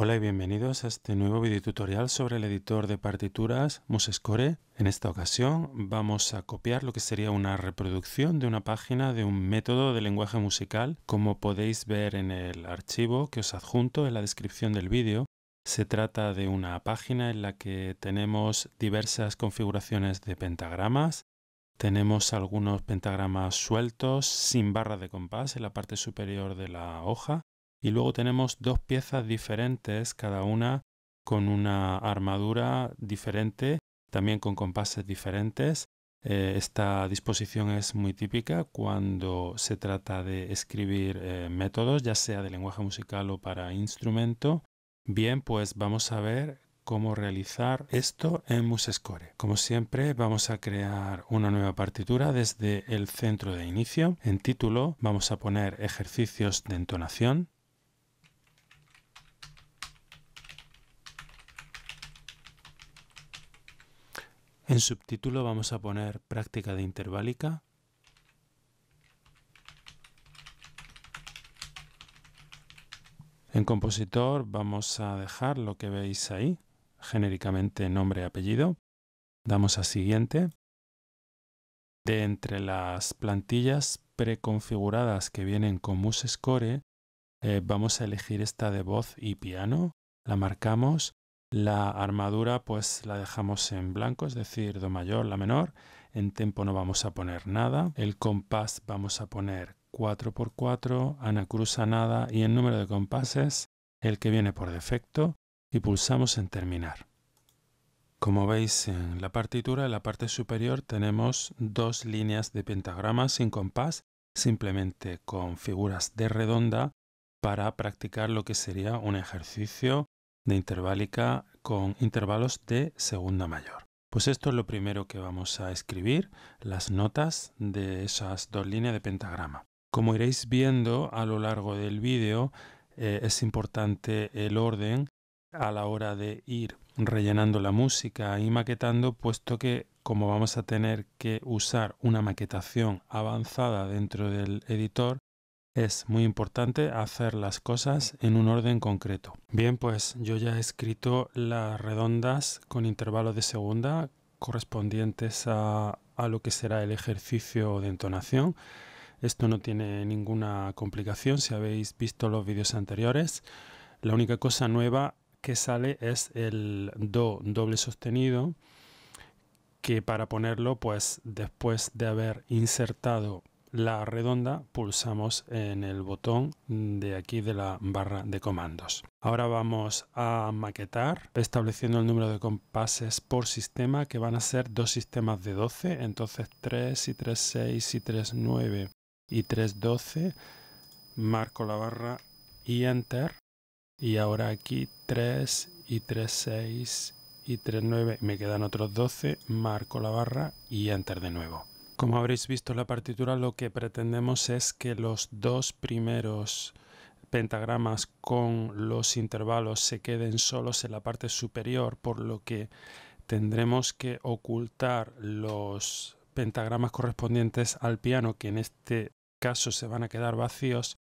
Hola y bienvenidos a este nuevo videotutorial sobre el editor de partituras Musescore. En esta ocasión vamos a copiar lo que sería una reproducción de una página de un método de lenguaje musical. Como podéis ver en el archivo que os adjunto en la descripción del vídeo, se trata de una página en la que tenemos diversas configuraciones de pentagramas, tenemos algunos pentagramas sueltos sin barra de compás en la parte superior de la hoja, y luego tenemos dos piezas diferentes, cada una con una armadura diferente, también con compases diferentes. Eh, esta disposición es muy típica cuando se trata de escribir eh, métodos, ya sea de lenguaje musical o para instrumento. Bien, pues vamos a ver cómo realizar esto en MuseScore. Como siempre, vamos a crear una nueva partitura desde el centro de inicio. En título vamos a poner ejercicios de entonación. En subtítulo vamos a poner práctica de interválica. En compositor vamos a dejar lo que veis ahí, genéricamente nombre y apellido. Damos a siguiente. De entre las plantillas preconfiguradas que vienen con MuseScore, eh, vamos a elegir esta de voz y piano, la marcamos la armadura pues la dejamos en blanco, es decir, do mayor, la menor. En tempo no vamos a poner nada. El compás vamos a poner 4x4, anacruza nada y en número de compases el que viene por defecto y pulsamos en terminar. Como veis en la partitura, en la parte superior tenemos dos líneas de pentagrama sin compás, simplemente con figuras de redonda para practicar lo que sería un ejercicio de interválica con intervalos de segunda mayor. Pues esto es lo primero que vamos a escribir, las notas de esas dos líneas de pentagrama. Como iréis viendo a lo largo del vídeo, eh, es importante el orden a la hora de ir rellenando la música y maquetando, puesto que como vamos a tener que usar una maquetación avanzada dentro del editor, es muy importante hacer las cosas en un orden concreto. Bien, pues yo ya he escrito las redondas con intervalos de segunda correspondientes a, a lo que será el ejercicio de entonación. Esto no tiene ninguna complicación si habéis visto los vídeos anteriores. La única cosa nueva que sale es el do doble sostenido que para ponerlo pues después de haber insertado la redonda pulsamos en el botón de aquí de la barra de comandos. Ahora vamos a maquetar estableciendo el número de compases por sistema que van a ser dos sistemas de 12, entonces 3 y 3, 6 y 3, 9 y 3, 12. Marco la barra y enter y ahora aquí 3 y 3, 6 y 3, 9 me quedan otros 12, marco la barra y enter de nuevo. Como habréis visto en la partitura, lo que pretendemos es que los dos primeros pentagramas con los intervalos se queden solos en la parte superior, por lo que tendremos que ocultar los pentagramas correspondientes al piano, que en este caso se van a quedar vacíos,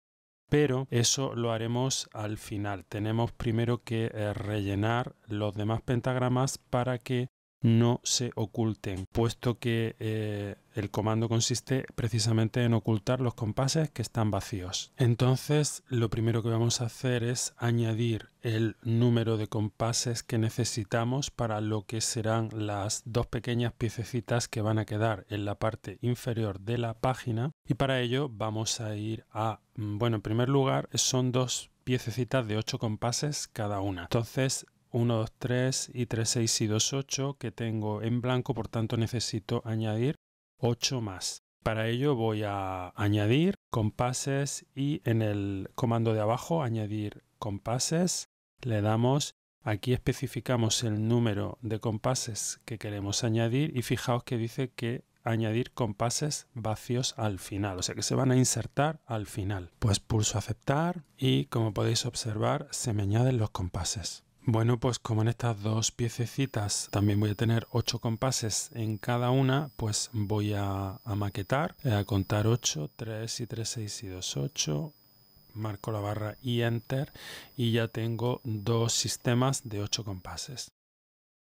pero eso lo haremos al final. Tenemos primero que eh, rellenar los demás pentagramas para que no se oculten, puesto que eh, el comando consiste precisamente en ocultar los compases que están vacíos. Entonces, lo primero que vamos a hacer es añadir el número de compases que necesitamos para lo que serán las dos pequeñas piececitas que van a quedar en la parte inferior de la página. Y para ello vamos a ir a, mm, bueno, en primer lugar, son dos piececitas de 8 compases cada una. Entonces 1, 2, 3 y 3, 6 y 2, 8 que tengo en blanco, por tanto necesito añadir 8 más. Para ello voy a añadir compases y en el comando de abajo añadir compases le damos Aquí especificamos el número de compases que queremos añadir y fijaos que dice que añadir compases vacíos al final, o sea que se van a insertar al final. Pues pulso aceptar y como podéis observar se me añaden los compases. Bueno, pues como en estas dos piececitas también voy a tener ocho compases en cada una, pues voy a, maquetar, eh, a contar 8, 3 y 3, 6 y 2, 8, marco la barra y enter y ya tengo dos sistemas de 8 compases.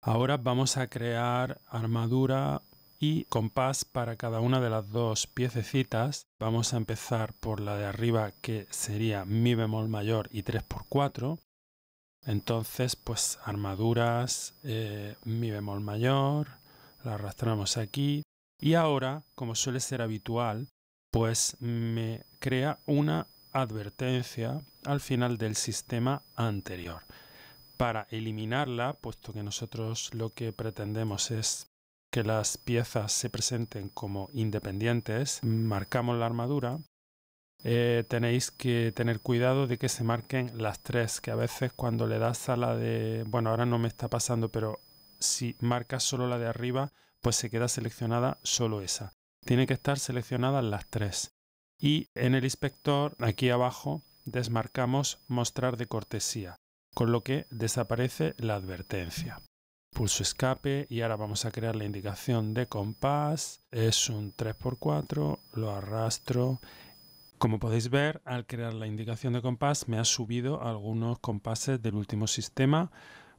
Ahora vamos a crear armadura y compás para cada una de las dos piececitas. Vamos a empezar por la de arriba que sería mi bemol mayor y 3x4 entonces, pues armaduras, eh, mi bemol mayor, la arrastramos aquí. Y ahora, como suele ser habitual, pues me crea una advertencia al final del sistema anterior. Para eliminarla, puesto que nosotros lo que pretendemos es que las piezas se presenten como independientes, marcamos la armadura eh, tenéis que tener cuidado de que se marquen las tres, que a veces cuando le das a la de, bueno, ahora no me está pasando, pero si marcas solo la de arriba, pues se queda seleccionada solo esa. Tiene que estar seleccionadas las tres. Y en el inspector, aquí abajo, desmarcamos mostrar de cortesía, con lo que desaparece la advertencia. Pulso escape y ahora vamos a crear la indicación de compás. Es un 3x4, lo arrastro como podéis ver, al crear la indicación de compás me ha subido algunos compases del último sistema.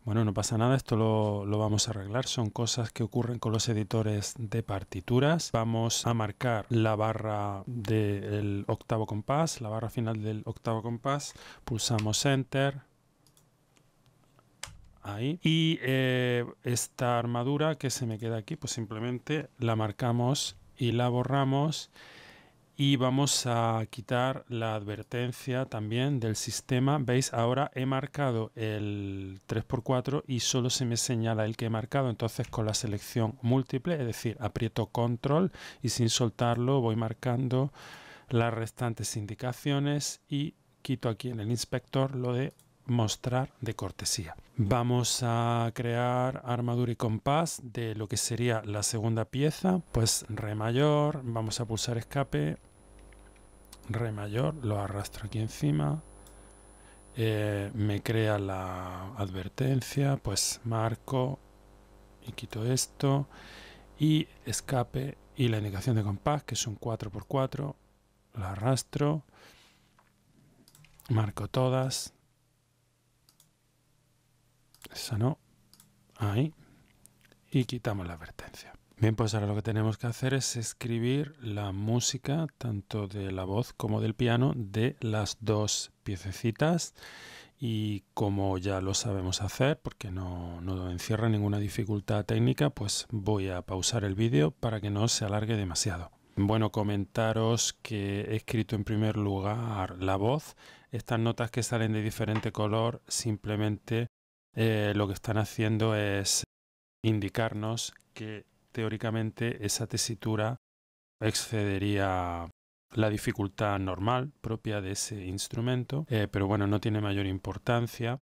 Bueno, no pasa nada, esto lo, vamos a arreglar. Son cosas que ocurren con los editores de partituras. Vamos a marcar la barra del octavo compás, la barra final del octavo compás. Pulsamos Enter, ahí. Y eh, esta armadura que se me queda aquí, pues simplemente la marcamos y la borramos y vamos a quitar la advertencia también del sistema. Veis, ahora he marcado el 3x4 y solo se me señala el que he marcado. Entonces con la selección múltiple, es decir, aprieto control y sin soltarlo voy marcando las restantes indicaciones y quito aquí en el inspector lo de mostrar de cortesía. Vamos a crear armadura y compás de lo que sería la segunda pieza, pues re mayor, vamos a pulsar escape, re mayor, lo arrastro aquí encima, eh, me crea la advertencia, pues marco y quito esto y escape y la indicación de compás que es un 4x4, la arrastro, marco todas, Sano Ahí. Y quitamos la advertencia. Bien, pues ahora lo que tenemos que hacer es escribir la música, tanto de la voz como del piano, de las dos piececitas. Y como ya lo sabemos hacer, porque no, no encierra ninguna dificultad técnica, pues voy a pausar el vídeo para que no se alargue demasiado. Bueno, comentaros que he escrito en primer lugar la voz. Estas notas que salen de diferente color simplemente eh, lo que están haciendo es indicarnos que teóricamente esa tesitura excedería la dificultad normal propia de ese instrumento, eh, pero bueno, no tiene mayor importancia.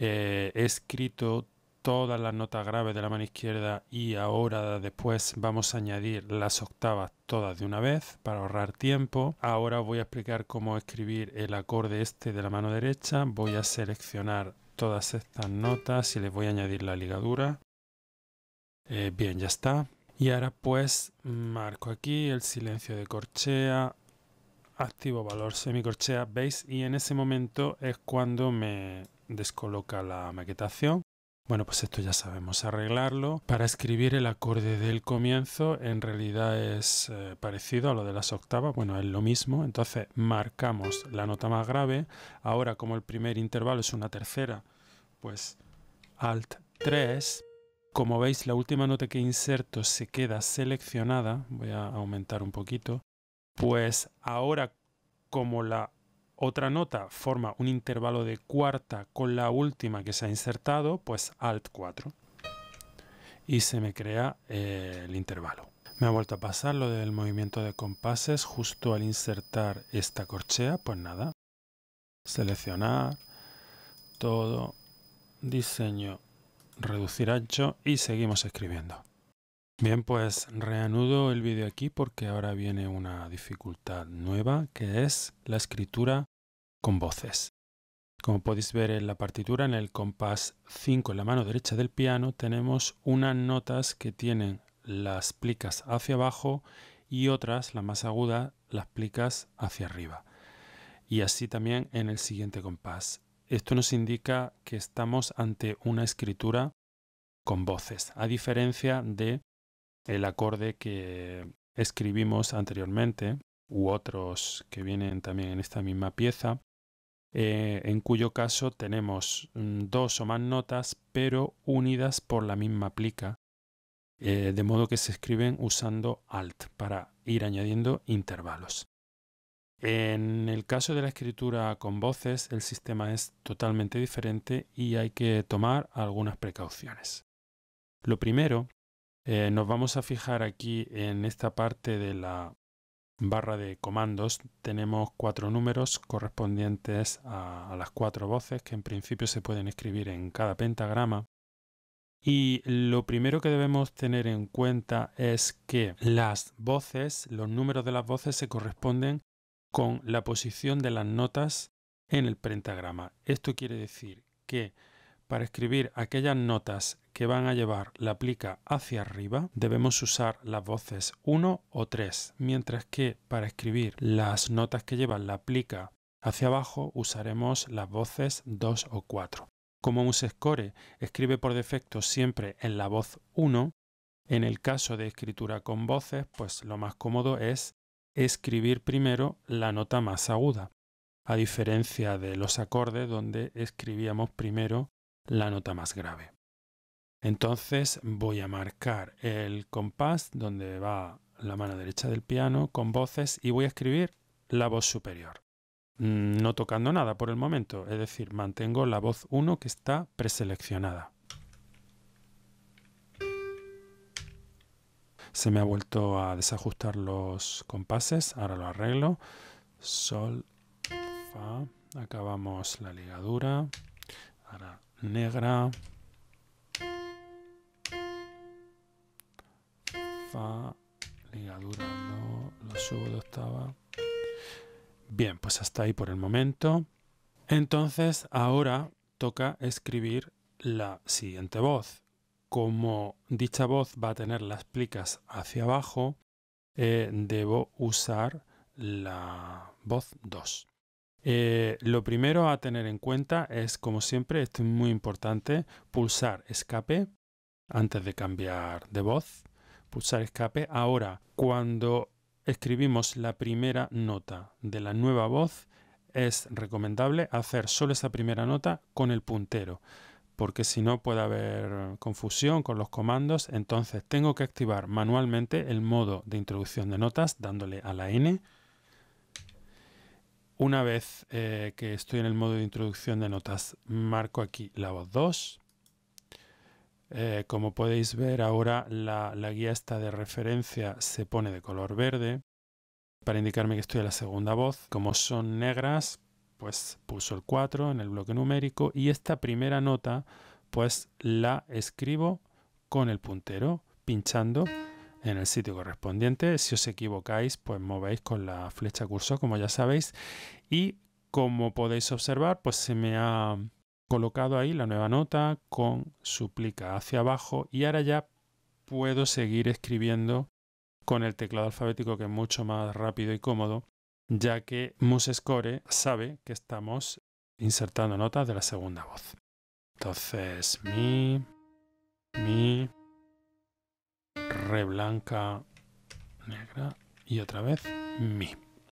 Eh, he escrito todas las notas graves de la mano izquierda y ahora después vamos a añadir las octavas todas de una vez para ahorrar tiempo. Ahora voy a explicar cómo escribir el acorde este de la mano derecha. Voy a seleccionar todas estas notas y les voy a añadir la ligadura. Eh, bien, ya está. Y ahora pues marco aquí el silencio de corchea, activo valor semicorchea, veis, y en ese momento es cuando me descoloca la maquetación. Bueno, pues esto ya sabemos arreglarlo. Para escribir el acorde del comienzo en realidad es eh, parecido a lo de las octavas, bueno, es lo mismo. Entonces marcamos la nota más grave. Ahora como el primer intervalo es una tercera, pues Alt 3. Como veis la última nota que inserto se queda seleccionada. Voy a aumentar un poquito. Pues ahora como la otra nota forma un intervalo de cuarta con la última que se ha insertado, pues Alt 4. Y se me crea eh, el intervalo. Me ha vuelto a pasar lo del movimiento de compases justo al insertar esta corchea, pues nada. Seleccionar todo, diseño, reducir ancho y seguimos escribiendo. Bien, pues reanudo el vídeo aquí porque ahora viene una dificultad nueva que es la escritura con voces. Como podéis ver en la partitura, en el compás 5 en la mano derecha del piano tenemos unas notas que tienen las plicas hacia abajo y otras, la más aguda, las plicas hacia arriba. Y así también en el siguiente compás. Esto nos indica que estamos ante una escritura con voces, a diferencia de el acorde que escribimos anteriormente u otros que vienen también en esta misma pieza, eh, en cuyo caso tenemos mm, dos o más notas pero unidas por la misma plica, eh, de modo que se escriben usando alt para ir añadiendo intervalos. En el caso de la escritura con voces, el sistema es totalmente diferente y hay que tomar algunas precauciones. Lo primero eh, nos vamos a fijar aquí en esta parte de la barra de comandos. Tenemos cuatro números correspondientes a, a las cuatro voces que en principio se pueden escribir en cada pentagrama. Y lo primero que debemos tener en cuenta es que las voces, los números de las voces se corresponden con la posición de las notas en el pentagrama. Esto quiere decir que para escribir aquellas notas que van a llevar la plica hacia arriba, debemos usar las voces 1 o 3, mientras que para escribir las notas que llevan la plica hacia abajo usaremos las voces 2 o 4. Como MuseScore escribe por defecto siempre en la voz 1, en el caso de escritura con voces, pues lo más cómodo es escribir primero la nota más aguda, a diferencia de los acordes donde escribíamos primero la nota más grave. Entonces voy a marcar el compás donde va la mano derecha del piano con voces y voy a escribir la voz superior. Mm, no tocando nada por el momento, es decir, mantengo la voz 1 que está preseleccionada. Se me ha vuelto a desajustar los compases, ahora lo arreglo. Sol, Fa, acabamos la ligadura, ahora negra, ligadura no, lo subo de octava. Bien, pues hasta ahí por el momento. Entonces ahora toca escribir la siguiente voz. Como dicha voz va a tener las plicas hacia abajo, eh, debo usar la voz 2. Eh, lo primero a tener en cuenta es, como siempre, esto es muy importante, pulsar escape antes de cambiar de voz pulsar escape. Ahora, cuando escribimos la primera nota de la nueva voz, es recomendable hacer solo esa primera nota con el puntero, porque si no puede haber confusión con los comandos, entonces tengo que activar manualmente el modo de introducción de notas dándole a la N. Una vez eh, que estoy en el modo de introducción de notas, marco aquí la voz 2 eh, como podéis ver ahora la, guía esta de referencia se pone de color verde para indicarme que estoy a la segunda voz. Como son negras, pues pulso el 4 en el bloque numérico y esta primera nota pues la escribo con el puntero pinchando en el sitio correspondiente. Si os equivocáis, pues movéis con la flecha cursor, como ya sabéis. Y como podéis observar, pues se me ha colocado ahí la nueva nota con suplica hacia abajo y ahora ya puedo seguir escribiendo con el teclado alfabético que es mucho más rápido y cómodo, ya que MuseScore sabe que estamos insertando notas de la segunda voz. Entonces, mi, mi, re blanca, negra y otra vez mi.